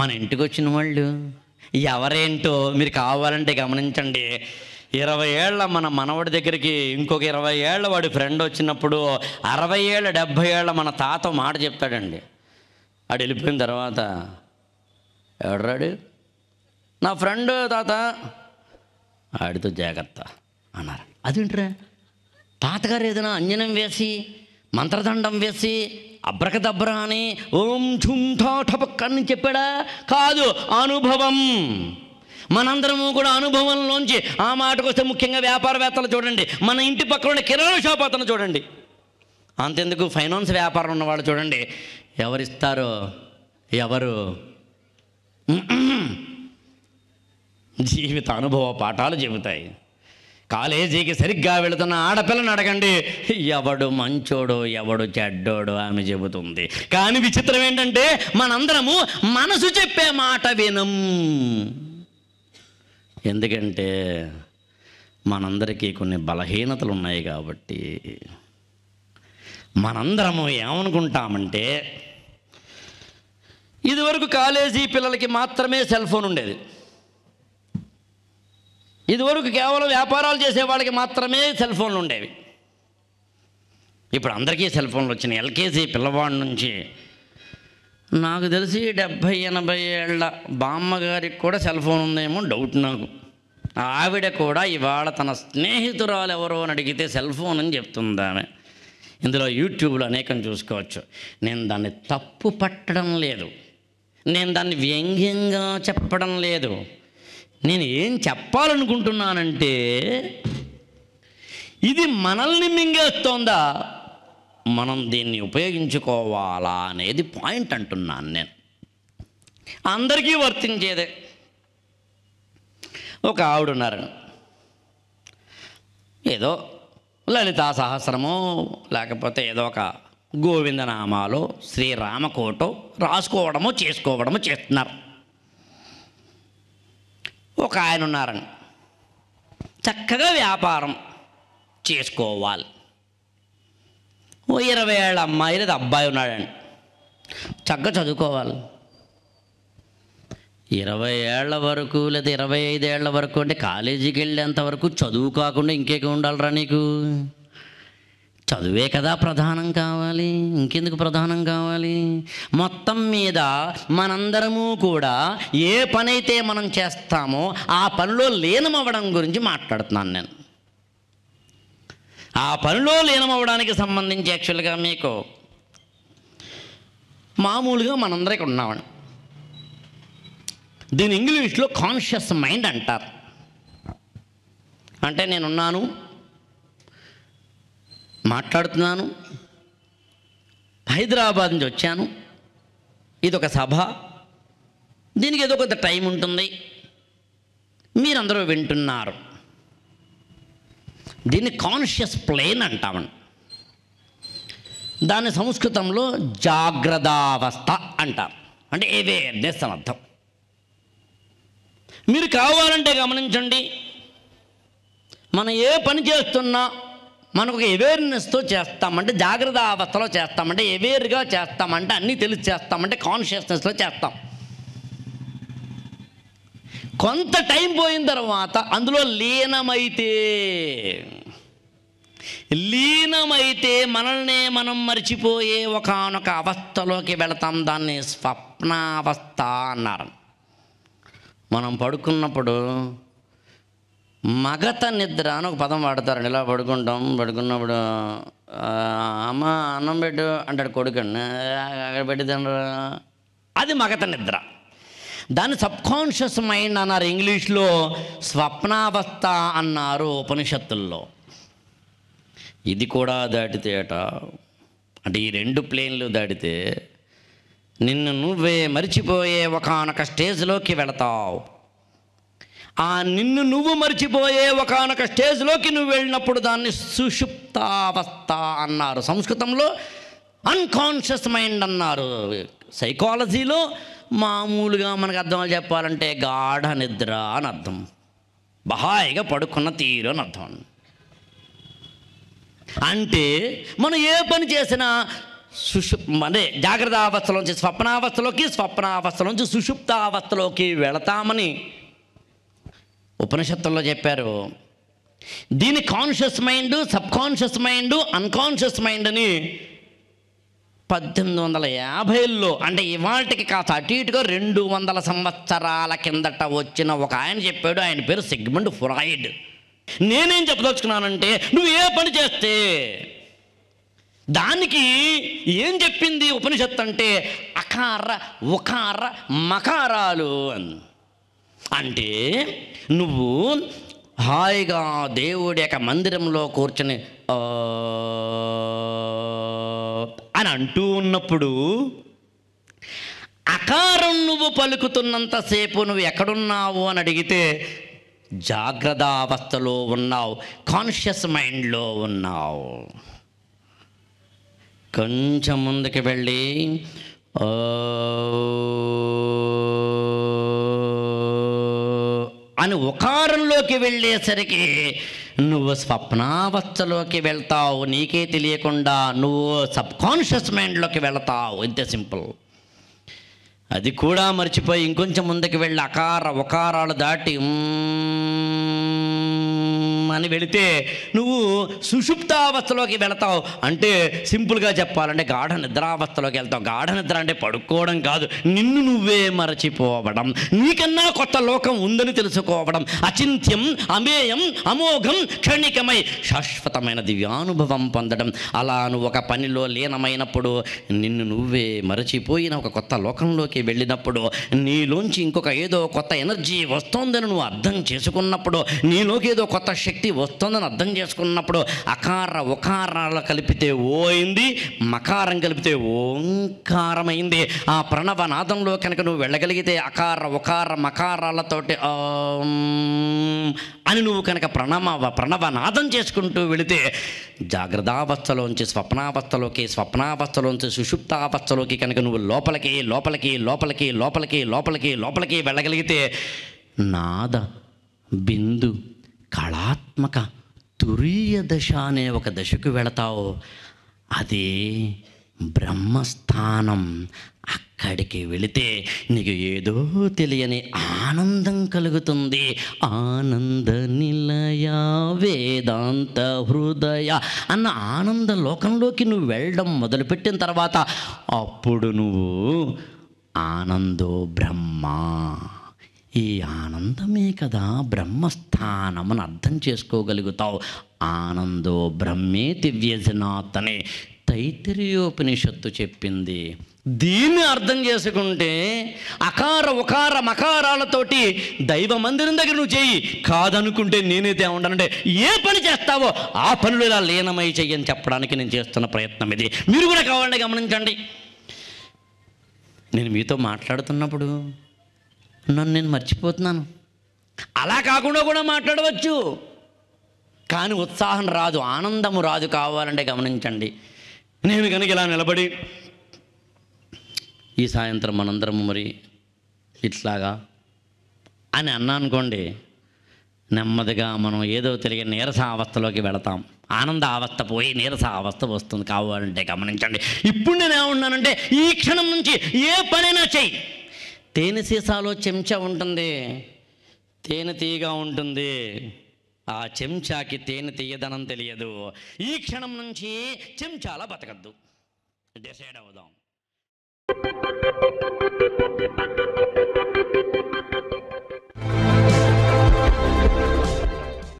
మన ఇంటికి వచ్చిన వాళ్ళు ఎవరేంటో మీరు కావాలంటే గమనించండి ఇరవై ఏళ్ళ మన మనవడి దగ్గరికి ఇంకొక ఇరవై ఏళ్ళ వాడి ఫ్రెండ్ వచ్చినప్పుడు అరవై ఏళ్ళ డెబ్భై ఏళ్ళ మన తాత మాట చెప్తాడండి ఆడు వెళ్ళిపోయిన తర్వాత ఎవడరాడు నా ఫ్రెండ్ తాత ఆడితో జాగ్రత్త అన్నారు అదేంట్రా తాతగారు ఏదైనా అంజనం వేసి మంత్రదండం వేసి అబ్రకదబ్ర అని ఓం ఝుంఠా ఠపక్ అని చెప్పాడా కాదు అనుభవం మనందరము కూడా అనుభవంలోంచి ఆ మాటకు వస్తే ముఖ్యంగా వ్యాపారవేత్తలు చూడండి మన ఇంటి పక్కన ఉన్న కిరాణా షాప్ అతను చూడండి అంతెందుకు ఫైనాన్స్ వ్యాపారం ఉన్నవాళ్ళు చూడండి ఎవరిస్తారు ఎవరు జీవిత అనుభవ పాఠాలు చెబుతాయి కాలేజీకి సరిగ్గా వెళుతున్న ఆడపిల్లని అడగండి ఎవడు మంచోడు ఎవడు చెడ్డోడు ఆమె చెబుతుంది కానీ విచిత్రం ఏంటంటే మనందరము మనసు చెప్పే మాట వినం ఎందుకంటే మనందరికీ కొన్ని బలహీనతలు ఉన్నాయి కాబట్టి మనందరము ఏమనుకుంటామంటే ఇదివరకు కాలేజీ పిల్లలకి మాత్రమే సెల్ ఫోన్ ఉండేది ఇదివరకు కేవలం వ్యాపారాలు చేసే వాళ్ళకి మాత్రమే సెల్ ఫోన్లు ఉండేవి ఇప్పుడు అందరికీ సెల్ ఫోన్లు వచ్చినాయి ఎల్కేజీ పిల్లవాడి నుంచి నాకు తెలిసి డెబ్భై ఎనభై ఏళ్ళ బామ్మగారికి కూడా సెల్ ఫోన్ ఉందేమో డౌట్ నాకు ఆవిడ కూడా ఇవాళ తన స్నేహితురాలు ఎవరో అని అడిగితే సెల్ ఫోన్ అని చెప్తుంది ఆమె ఇందులో యూట్యూబ్లో అనేకం చూసుకోవచ్చు నేను దాన్ని తప్పు పట్టడం లేదు నేను దాన్ని వ్యంగ్యంగా చెప్పడం లేదు నేను ఏం చెప్పాలనుకుంటున్నానంటే ఇది మనల్ని మింగేస్తోందా మనం దీన్ని ఉపయోగించుకోవాలా అనేది పాయింట్ అంటున్నాను నేను అందరికీ వర్తించేదే ఒక ఆవిడ ఉన్నారు ఏదో లలితా సహస్రము లేకపోతే ఏదో ఒక గోవిందనామాలు శ్రీరామకోటో రాసుకోవడము చేసుకోవడము చేస్తున్నారు ఒక ఆయన ఉన్నారని చక్కగా వ్యాపారం చేసుకోవాలి ఓ ఇరవై ఏళ్ళ అమ్మాయి లేదా అబ్బాయి ఉన్నాడని చక్కగా చదువుకోవాలి ఇరవై ఏళ్ల వరకు లేదా ఇరవై ఐదేళ్ల వరకు అంటే కాలేజీకి వెళ్ళేంత వరకు చదువు కాకుండా ఇంకేకి ఉండాలరా నీకు చదువే కదా ప్రధానం కావాలి ఇంకెందుకు ప్రధానం కావాలి మొత్తం మీద మనందరము కూడా ఏ పనైతే మనం చేస్తామో ఆ పనిలో లీనమవ్వడం గురించి మాట్లాడుతున్నాను నేను ఆ పనిలో లీనమవ్వడానికి సంబంధించి యాక్చువల్గా మీకు మామూలుగా మనందరం ఇక్కడ ఉన్నామని దీని ఇంగ్లీష్లో కాన్షియస్ మైండ్ అంటారు అంటే నేనున్నాను మాట్లాడుతున్నాను హైదరాబాద్ నుంచి వచ్చాను ఇదొక సభ దీనికి ఏదో కొంత టైం ఉంటుంది మీరందరూ వింటున్నారు దీన్ని కాన్షియస్ ప్లేన్ అంటామండి దాని సంస్కృతంలో జాగ్రత్తావస్థ అంటారు అంటే అవేర్నెస్ అని అర్థం మీరు కావాలంటే గమనించండి మనం ఏ పని చేస్తున్నా మనకు ఒక అవేర్నెస్తో చేస్తామంటే జాగ్రత్త అవస్థలో చేస్తామంటే అవేర్గా చేస్తామంటే అన్నీ తెలిసి చేస్తామంటే కాన్షియస్నెస్లో చేస్తాం కొంత టైం పోయిన తర్వాత అందులో లీనమైతే లీనమైతే మనల్నే మనం మర్చిపోయే ఒకనొక అవస్థలోకి వెళతాం దాన్ని స్వప్నావస్థ అన్నారు మనం పడుకున్నప్పుడు మగత నిద్ర అని ఒక పదం వాడతారు ఇలా పడుకుంటాం పడుకున్నప్పుడు అమ్మ అన్నం పెట్టు అంటాడు కొడుకండి అక్కడ పెట్టి అది మగత నిద్ర దాన్ని సబ్కాన్షియస్ మైండ్ అన్నారు ఇంగ్లీష్లో స్వప్నావస్థ అన్నారు ఉపనిషత్తుల్లో ఇది కూడా అట అంటే ఈ రెండు ప్లేన్లు దాటితే నిన్ను నువ్వే మరిచిపోయే ఒకనొక స్టేజ్లోకి వెళతావు ఆ నిన్ను నువ్వు మర్చిపోయే ఒకనొక స్టేజ్లోకి నువ్వు వెళ్ళినప్పుడు దాన్ని సుషుప్తావస్థ అన్నారు సంస్కృతంలో అన్కాన్షియస్ మైండ్ అన్నారు సైకాలజీలో మామూలుగా మనకు అర్థం చెప్పాలంటే గాఢ నిద్ర అని అర్థం బహాయిగా పడుకున్న తీరు అని అర్థం అంటే మనం ఏ పని చేసినా సుషుప్ అదే జాగ్రత్త అవస్థలోంచి స్వప్నావస్థలోకి స్వప్నావస్థలోంచి అవస్థలోకి వెళతామని ఉపనిషత్తుల్లో చెప్పారు దీని conscious mind subconscious mind unconscious mind అని పద్దెనిమిది వందల యాభైల్లో అంటే ఇవాటికి కాస్త అటు ఇటుగా రెండు వందల సంవత్సరాల కిందట వచ్చిన ఒక ఆయన చెప్పాడు ఆయన పేరు సిగ్మెంట్ ఫ్రాయిడ్ నేనేం చెప్పదలుచుకున్నానంటే నువ్వు ఏ పని చేస్తే దానికి ఏం చెప్పింది ఉపనిషత్తు అంటే అకార ఉకార మకారాలు అని అంటే నువ్వు హాయిగా దేవుడి యొక్క మందిరంలో కూర్చొని అని అంటూ ఉన్నప్పుడు అకారం నువ్వు పలుకుతున్నంతసేపు నువ్వు ఎక్కడున్నావు అని అడిగితే జాగ్రత్త అవస్థలో ఉన్నావు కాన్షియస్ మైండ్లో ఉన్నావు కొంచెం ముందుకు వెళ్ళి ఓ అని ఉకారంలోకి వెళ్ళేసరికి నువ్వు స్వప్నావస్థలోకి వెళ్తావు నీకే తెలియకుండా నువ్వు సబ్కాన్షియస్ మైండ్లోకి వెళ్తావు ఇంతే సింపుల్ అది కూడా మర్చిపోయి ఇంకొంచెం ముందుకు వెళ్ళి అకార ఉకారాలు దాటి అని వెళితే నువ్వు సుషుప్తావస్థలోకి వెళతావు అంటే సింపుల్గా చెప్పాలంటే గాఢ నిద్రావస్థలోకి వెళ్తావు గాఢ నిద్ర అంటే పడుకోవడం కాదు నిన్ను నువ్వే మరచిపోవడం నీకన్నా కొత్త లోకం ఉందని తెలుసుకోవడం అచింత్యం అమేయం అమోఘం క్షణికమై శాశ్వతమైన దివ్యానుభవం పొందడం అలా నువ్వు ఒక పనిలో లీనమైనప్పుడు నిన్ను నువ్వే మరచిపోయిన ఒక కొత్త లోకంలోకి వెళ్ళినప్పుడు నీలోంచి ఇంకొక ఏదో కొత్త ఎనర్జీ వస్తోందని నువ్వు అర్థం చేసుకున్నప్పుడు నీలోకి ఏదో కొత్త శక్తి వస్తుందని అర్థం చేసుకున్నప్పుడు అకార ఉకారాలు కలిపితే ఓయింది మకారం కలిపితే ఓంకారమైంది ఆ ప్రణవనాదంలో కనుక నువ్వు వెళ్ళగలిగితే అకార ఉకార మకారాలతోటి అని నువ్వు కనుక ప్రణవ ప్రణవనాదం చేసుకుంటూ వెళితే జాగ్రత్తావస్థలోంచి స్వప్నావస్థలోకి స్వప్నావస్థలోంచి సుషుప్తావస్థలోకి కనుక నువ్వు లోపలికి లోపలికి లోపలికి లోపలికి లోపలికి లోపలికి వెళ్ళగలిగితే నాద బిందు కళాత్ ఆత్మక తురీయ దశ అనే ఒక దశకు వెళతావు అది బ్రహ్మస్థానం అక్కడికి వెళితే నీకు ఏదో తెలియని ఆనందం కలుగుతుంది ఆనంద నిలయ వేదాంత హృదయ అన్న ఆనంద లోకంలోకి నువ్వు వెళ్ళడం మొదలుపెట్టిన తర్వాత అప్పుడు నువ్వు ఆనందో బ్రహ్మా ఈ ఆనందమే కదా బ్రహ్మస్థానం అని అర్థం చేసుకోగలుగుతావు ఆనందో బ్రహ్మే దివ్యజనాథ్ తైతిరియోపనిషత్తు చెప్పింది దీన్ని అర్థం చేసుకుంటే అకార ఉకార మకారాలతోటి దైవ మందిరం దగ్గర నువ్వు చేయి కాదనుకుంటే నేనైతే ఉండనంటే ఏ పని చేస్తావో ఆ పనులు ఇలా లీనమై చెయ్యని చెప్పడానికి నేను చేస్తున్న ప్రయత్నం ఇది మీరు కూడా కావాలంటే గమనించండి నేను మీతో మాట్లాడుతున్నప్పుడు నన్ను నేను మర్చిపోతున్నాను అలా కాకుండా కూడా మాట్లాడవచ్చు కానీ ఉత్సాహం రాదు ఆనందము రాదు కావాలంటే గమనించండి నేను కనుక ఇలా నిలబడి ఈ సాయంత్రం మనందరము మరి ఇట్లాగా అని అన్నా అనుకోండి నెమ్మదిగా మనం ఏదో తెలియ నీరస అవస్థలోకి వెళతాం ఆనంద అవస్థ పోయి నీరస అవస్థ వస్తుంది కావాలంటే గమనించండి ఇప్పుడు నేను ఏమన్నానంటే ఈ క్షణం నుంచి ఏ పనైనా చెయ్యి తేనె సీసాలో చెంచా ఉంటుంది తేనె తీయగా ఉంటుంది ఆ చెంచాకి తేనె తీయదనం తెలియదు ఈ క్షణం నుంచి చెంచాల బతకద్దు డిసైడ్ అవుదాం